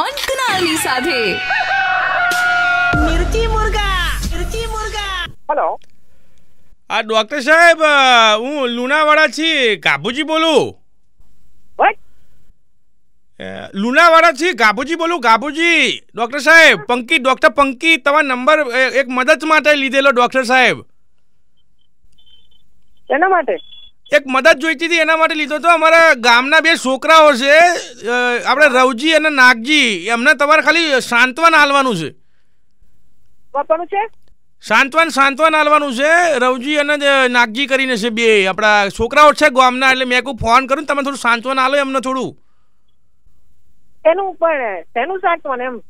On કુનાલી સાથે મિર્ચી મુર્ગા મિર્ચી મુર્ગા હેલો આ ડોક્ટર સાહેબ હું લુણાવાડા છી કાબુજી બોલું લુણાવાડા છી ગાબુજી બોલું ગાબુજી ડોક્ટર સાહેબ પંકી ડોક્ટર પંકી તમારો નંબર એક મદદ માટે લીધેલો ડોક્ટર સાહેબ એના માટે એક મદદ જોઈતી હતી એના માટે લીધો તો અમારા ગામના બે છોકરાઓ છે આપણે રવજી અને નાગજી એમને તમારે ખાલી સાંત્વન હાલવાનું છે છે સાંત્વન સાંત્વન હાલવાનું છે રવજી અને નાગજી કરીને છે બે આપણા છોકરાઓ છે ગામના એટલે મેં કોઈ ફોન કર્યું તમે થોડું સાંત્વન હાલો એમને થોડું એનું પણ તેનું સાંત્વન એમ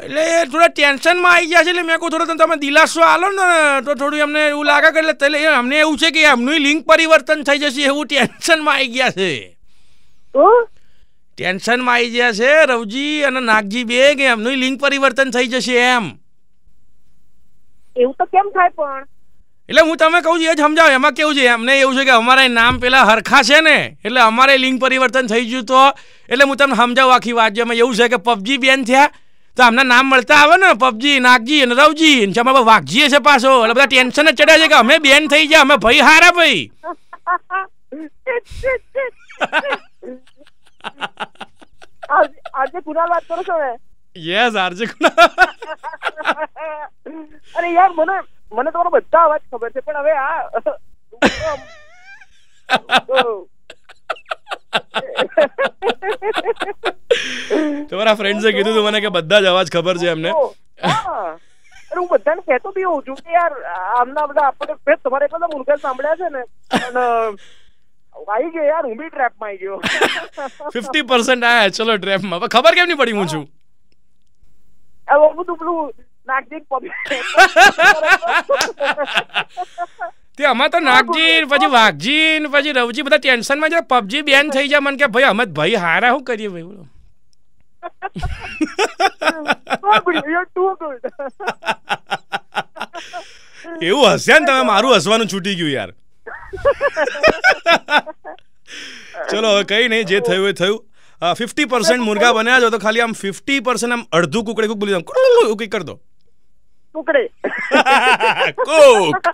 એટલે થોડા ટેન્શનમાં આવી ગયા છે એટલે મેં કહું થોડો તમે દિલાસો આલો ને તો થોડું એમને એવું લાગે કે એટલે અમને એવું છે કે એમનું લિંક પરિવર્તન થઈ જશે એવું ટેન્શનમાં આવી ગયા છે ટેન્શનમાં આવી ગયા છે રવજી અને નાગજી બે કે એમનું લિંક પરિવર્તન થઈ જશે એમ એવું તો કેમ થાય પણ એટલે હું તમે કહું છું એ જ સમજાવ એમાં કેવું છે એમને એવું છે કે અમારે નામ પેલા હરખા છે ને એટલે અમારે લિંક પરિવર્તન થઈ ગયું તો એટલે હું તમને સમજાવું આખી વાત એમાં એવું છે કે પબજી બેન થયા તો આમના નામ મળતા આવે ને પબજી નાગજી અને રવજી શમા વાઘજી છે પાછો એટલે બધા ટેન્શન જ ચડ્યા છે કે અમે બેન થઈ ગયા અમે ભાઈ હારા ભાઈ આજે કુનાલ વાત કરો છો યસ આરજે કુનાલ અરે યાર મને મને તમારો બધા અવાજ ખબર છે પણ હવે આ તમારા ફ્રેન્ડ્સે કીધું હતું મને કે બધા જ અવાજ ખબર છે એમને હું બધાને કહેતો બી હોઉં છું કે યાર આમના બધા આપણે તમારે એકલા મુલકા સાંભળ્યા છે ને આવી ગયો યાર હું બી ટ્રેપમાં આવી ગયો ફિફ્ટી પર્સન્ટ આયા ચલો ટ્રેપમાં ખબર કેમ નહીં પડી હું છું બધું પેલું નાગજીર તે અમે તો નાગજીર પછી વાઘજીન પછી રવજી બધા ટેન્શનમાં જ પબજી બેન થઈ જાય મને કે ભાઈ અમે ભાઈ હારા શું કરીએ ભાઈ એવું હસ્યા ને તમે મારું હસવાનું છૂટી ગયું યાર ચલો હવે કઈ નહીં જે થયું એ થયું ફિફ્ટી પર્સન્ટ મુર્ગા બન્યા છો તો ખાલી આમ ફિફ્ટી પર્સન્ટ આમ અડધું કુકડે કુક બોલી દઉં કઈ કર દો કુકડે કુક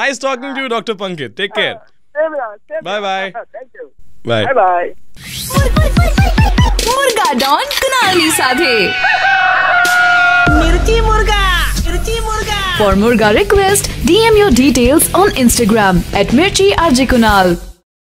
nice talking to doctor Pankit take care bye bye thank you bye bye મુર્ગા ડોન કુનાલી સાથે મિર્ચી મુર્ગા મિર્ચી મુર્ગા ફોર મુર્ગા request DM your details on Instagram at Mirchi Arjikunal.